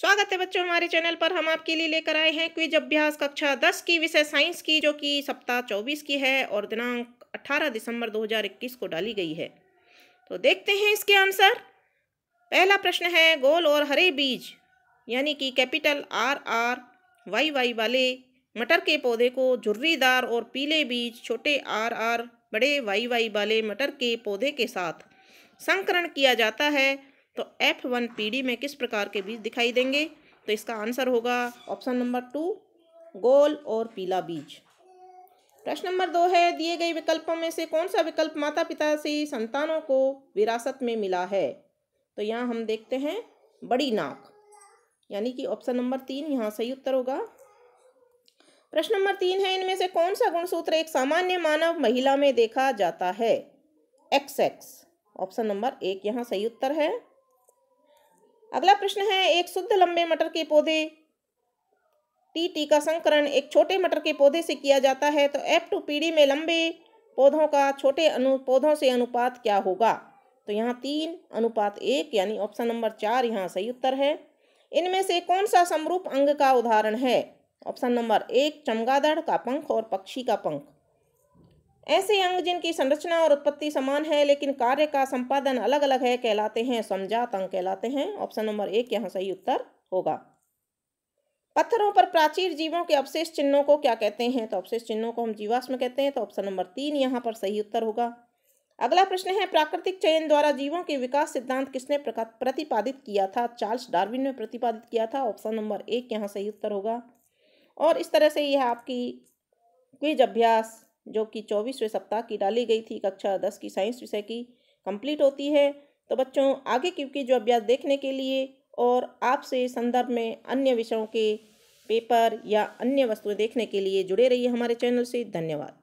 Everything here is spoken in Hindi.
स्वागत है बच्चों हमारे चैनल पर हम आपके लिए लेकर आए हैं क्विज अभ्यास कक्षा दस की विषय साइंस की जो कि सप्ताह चौबीस की है और दिनांक अठारह दिसंबर 2021 को डाली गई है तो देखते हैं इसके आंसर पहला प्रश्न है गोल और हरे बीज यानी कि capital R R Y Y वाले मटर के पौधे को झुर्रीदार और पीले बीज छोटे आर आर बड़े वाई वाई वाले मटर के पौधे के साथ संकरण किया जाता है तो एफ वन पीढ़ी में किस प्रकार के बीज दिखाई देंगे तो इसका आंसर होगा ऑप्शन नंबर टू गोल और पीला बीज प्रश्न नंबर दो है दिए गए विकल्पों में से कौन सा विकल्प माता पिता से संतानों को विरासत में मिला है तो यहाँ हम देखते हैं बड़ी नाक यानी कि ऑप्शन नंबर तीन यहाँ सही उत्तर होगा प्रश्न नंबर तीन है इनमें से कौन सा गुणसूत्र एक सामान्य मानव महिला में देखा जाता है एक्स एक्स ऑप्शन नंबर एक यहाँ सही उत्तर है अगला प्रश्न है एक शुद्ध लंबे मटर के पौधे टी टी का संकरण एक छोटे मटर के पौधे से किया जाता है तो एफ टू पीढ़ी में लंबे पौधों का छोटे अनु पौधों से अनुपात क्या होगा तो यहाँ तीन अनुपात एक यानी ऑप्शन नंबर चार यहाँ सही उत्तर है इनमें से कौन सा समरूप अंग का उदाहरण है ऑप्शन नंबर एक चमगादड़ का पंख और पक्षी का पंख ऐसे अंग जिनकी संरचना और उत्पत्ति समान है लेकिन कार्य का संपादन अलग अलग है कहलाते हैं समझात अंग कहलाते हैं ऑप्शन नंबर एक यहाँ सही उत्तर होगा पत्थरों पर प्राचीर जीवों के अवशेष चिन्हों को क्या कहते हैं तो अवशेष चिन्हों को हम जीवाश्म कहते हैं तो ऑप्शन नंबर तीन यहाँ पर सही उत्तर होगा अगला प्रश्न है प्राकृतिक चयन द्वारा जीवों के विकास सिद्धांत किसने प्रतिपादित किया था चार्ल्स डार्विन ने प्रतिपादित किया था ऑप्शन नंबर एक यहाँ सही उत्तर होगा और इस तरह से यह आपकी क्विज अभ्यास जो कि चौबीसवें सप्ताह की डाली गई थी कक्षा दस की साइंस विषय की कंप्लीट होती है तो बच्चों आगे की जो अभ्यास देखने के लिए और आपसे संदर्भ में अन्य विषयों के पेपर या अन्य वस्तुएं देखने के लिए जुड़े रहिए हमारे चैनल से धन्यवाद